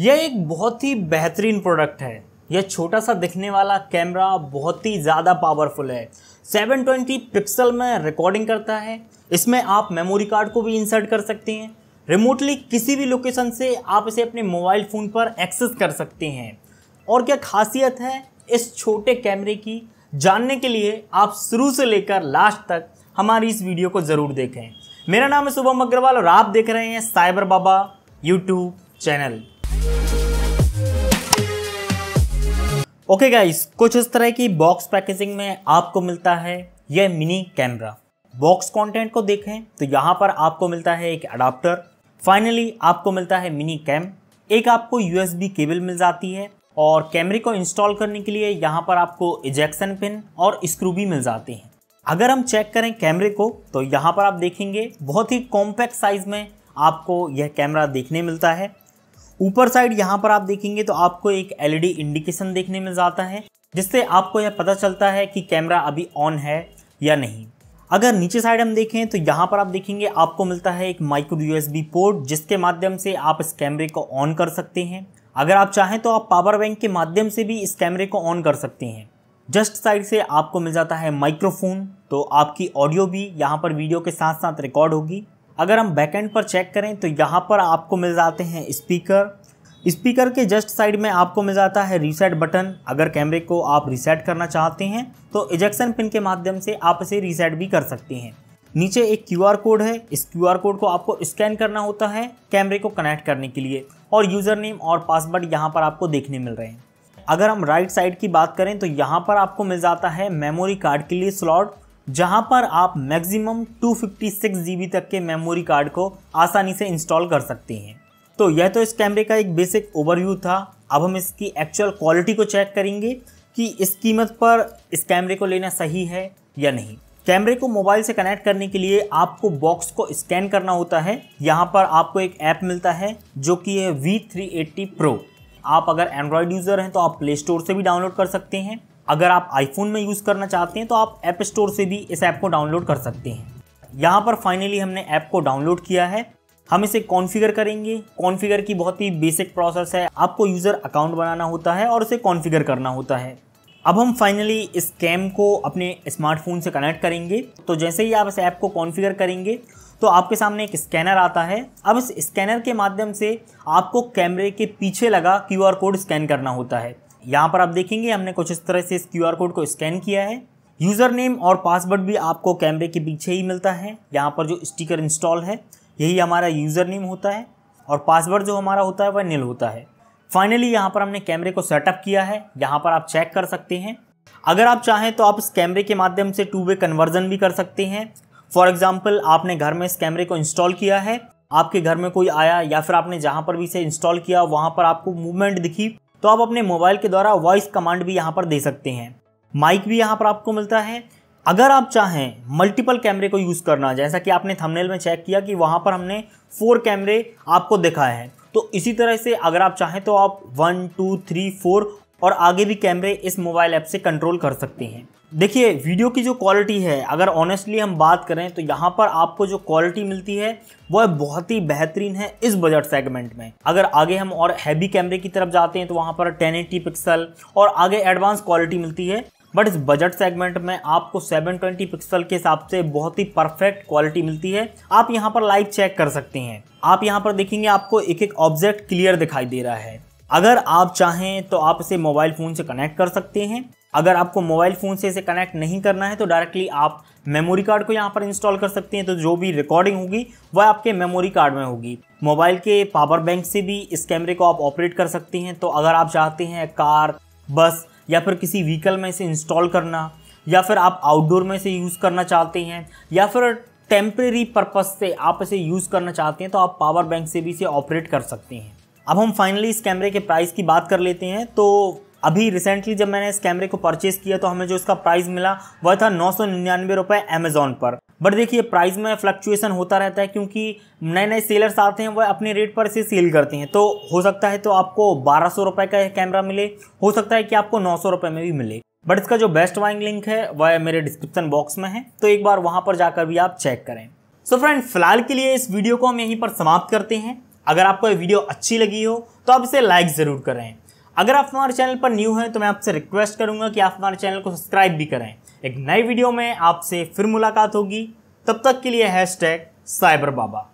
यह एक बहुत ही बेहतरीन प्रोडक्ट है यह छोटा सा दिखने वाला कैमरा बहुत ही ज़्यादा पावरफुल है 720 पिक्सल में रिकॉर्डिंग करता है इसमें आप मेमोरी कार्ड को भी इंसर्ट कर सकते हैं रिमोटली किसी भी लोकेशन से आप इसे अपने मोबाइल फ़ोन पर एक्सेस कर सकते हैं और क्या खासियत है इस छोटे कैमरे की जानने के लिए आप शुरू से लेकर लास्ट तक हमारी इस वीडियो को ज़रूर देखें मेरा नाम है शुभम अग्रवाल और आप देख रहे हैं cyber Baba YouTube channel okay okay guys कुछ इस तरह की बॉक्स पैकेजिंग में आपको मिलता है यह मिनी कैमरा बॉक्स कंटेंट को देखें तो यहाँ पर आपको मिलता है एक अडाप्टर फाइनली आपको मिलता है मिनी कैम एक आपको यूएसबी केबल मिल जाती है और कैमरे को इंस्टॉल करने के लिए यहाँ पर आपको इजेक्शन पिन और स्क्रू भी मिल जाते हैं अगर हम चेक करें कैमरे को तो यहाँ पर आप देखेंगे बहुत ही कॉम्पैक्ट साइज में आपको यह कैमरा देखने मिलता है ऊपर साइड यहाँ पर आप देखेंगे तो आपको एक एलईडी इंडिकेशन देखने में जाता है जिससे आपको यह पता चलता है कि कैमरा अभी ऑन है या नहीं अगर नीचे साइड हम देखें तो यहाँ पर आप देखेंगे आपको मिलता है एक माइक्रो यूएसबी पोर्ट जिसके माध्यम से आप इस कैमरे को ऑन कर सकते हैं अगर आप चाहें तो आप पावर बैंक के माध्यम से भी इस कैमरे को ऑन कर सकते हैं जस्ट साइड से आपको मिल जाता है माइक्रोफोन तो आपकी ऑडियो भी यहाँ पर वीडियो के साथ साथ रिकॉर्ड होगी अगर हम एंड पर चेक करें तो यहाँ पर आपको मिल जाते हैं स्पीकर स्पीकर के जस्ट साइड में आपको मिल जाता है रीसेट बटन अगर कैमरे को आप रीसेट करना चाहते हैं तो इजेक्शन पिन के माध्यम से आप इसे रीसेट भी कर सकते हैं नीचे एक क्यू कोड है इस क्यू कोड को आपको स्कैन करना होता है कैमरे को कनेक्ट करने के लिए और यूज़र नेम और पासवर्ड यहाँ पर आपको देखने मिल रहे हैं अगर हम राइट साइड की बात करें तो यहाँ पर आपको मिल जाता है मेमोरी कार्ड के लिए स्लॉट जहां पर आप मैक्सिमम 256 जीबी तक के मेमोरी कार्ड को आसानी से इंस्टॉल कर सकते हैं तो यह तो इस कैमरे का एक बेसिक ओवरव्यू था अब हम इसकी एक्चुअल क्वालिटी को चेक करेंगे कि इस कीमत पर इस कैमरे को लेना सही है या नहीं कैमरे को मोबाइल से कनेक्ट करने के लिए आपको बॉक्स को स्कैन करना होता है यहाँ पर आपको एक ऐप मिलता है जो कि है एट्टी प्रो आप अगर एंड्रॉयड यूज़र हैं तो आप प्ले स्टोर से भी डाउनलोड कर सकते हैं अगर आप आईफोन में यूज़ करना चाहते हैं तो आप ऐप स्टोर से भी इस ऐप को डाउनलोड कर सकते हैं यहाँ पर फाइनली हमने ऐप को डाउनलोड किया है हम इसे कॉन्फ़िगर करेंगे कॉन्फ़िगर की बहुत ही बेसिक प्रोसेस है आपको यूज़र अकाउंट बनाना होता है और उसे कॉन्फ़िगर करना होता है अब हम फाइनली इस कैम को अपने स्मार्टफोन से कनेक्ट करेंगे तो जैसे ही आप इस ऐप को कॉन्फ़िगर करेंगे तो आपके सामने एक स्कैनर आता है अब इस स्कैनर के माध्यम से आपको कैमरे के पीछे लगा क्यू कोड स्कैन करना होता है यहाँ पर आप देखेंगे हमने कुछ इस तरह से इस क्यू कोड को स्कैन किया है यूज़र नेम और पासवर्ड भी आपको कैमरे के पीछे ही मिलता है यहाँ पर जो स्टिकर इंस्टॉल है यही हमारा यूज़र नेम होता है और पासवर्ड जो हमारा होता है वह नील होता है फाइनली यहाँ पर हमने कैमरे को सेटअप किया है यहाँ पर आप चेक कर सकते हैं अगर आप चाहें तो आप इस कैमरे के माध्यम से टू वे कन्वर्जन भी कर सकते हैं फॉर एग्ज़ाम्पल आपने घर में इस कैमरे को इंस्टॉल किया है आपके घर में कोई आया या फिर आपने जहाँ पर भी इसे इंस्टॉल किया वहाँ पर आपको मूवमेंट दिखी तो आप अपने मोबाइल के द्वारा वॉइस कमांड भी यहाँ पर दे सकते हैं माइक भी यहाँ पर आपको मिलता है अगर आप चाहें मल्टीपल कैमरे को यूज़ करना जैसा कि आपने थंबनेल में चेक किया कि वहाँ पर हमने फोर कैमरे आपको दिखाए हैं तो इसी तरह से अगर आप चाहें तो आप वन टू थ्री फोर और आगे भी कैमरे इस मोबाइल ऐप से कंट्रोल कर सकते हैं देखिए वीडियो की जो क्वालिटी है अगर ऑनेस्टली हम बात करें तो यहाँ पर आपको जो क्वालिटी मिलती है वह बहुत ही बेहतरीन है इस बजट सेगमेंट में अगर आगे हम और हैवी कैमरे की तरफ जाते हैं तो वहाँ पर 1080 पिक्सल और आगे एडवांस क्वालिटी मिलती है बट इस बजट सेगमेंट में आपको 720 पिक्सल के हिसाब से बहुत ही परफेक्ट क्वालिटी मिलती है आप यहाँ पर लाइव चेक कर सकते हैं आप यहाँ पर देखेंगे आपको एक एक ऑब्जेक्ट क्लियर दिखाई दे रहा है अगर आप चाहें तो आप इसे मोबाइल फ़ोन से कनेक्ट कर सकते हैं अगर आपको मोबाइल फ़ोन से इसे कनेक्ट नहीं करना है तो डायरेक्टली आप मेमोरी कार्ड को यहाँ पर इंस्टॉल कर सकते हैं तो जो भी रिकॉर्डिंग होगी वह आपके मेमोरी कार्ड में होगी मोबाइल के पावर बैंक से भी इस कैमरे को आप ऑपरेट कर सकते हैं तो अगर आप चाहते हैं कार बस या फिर किसी व्हीकल में इसे इंस्टॉल करना या फिर आप आउटडोर में इसे यूज़ करना चाहते हैं या फिर टेम्प्रेरी पर्पज़ से आप इसे यूज़ करना चाहते हैं तो आप पावर बैंक से भी इसे ऑपरेट कर सकते हैं अब हम फाइनली इस कैमरे के प्राइस की बात कर लेते हैं तो अभी रिसेंटली जब मैंने इस कैमरे को परचेज़ किया तो हमें जो इसका प्राइस मिला वह था नौ सौ निन्यानवे रुपये अमेज़ोन पर बट देखिए प्राइस में फ्लक्चुएसन होता रहता है क्योंकि नए नए सेलर्स आते हैं वह अपने रेट पर इसे सेल करते हैं तो हो सकता है तो आपको बारह सौ रुपये का यह कैमरा मिले हो सकता है कि आपको नौ सौ रुपये में भी मिले बट इसका जो बेस्ट वाइंग लिंक है वह मेरे डिस्क्रिप्शन बॉक्स में है तो एक बार वहाँ पर जाकर भी आप चेक करें सो फ्रेंड फिलहाल के लिए इस वीडियो को हम यहीं पर समाप्त करते हैं अगर आपको ये वीडियो अच्छी लगी हो तो आप इसे लाइक ज़रूर करें अगर आप हमारे चैनल पर न्यू हैं तो मैं आपसे रिक्वेस्ट करूँगा कि आप हमारे चैनल को सब्सक्राइब भी करें एक नई वीडियो में आपसे फिर मुलाकात होगी तब तक के लिए हैश टैग साइबर बाबा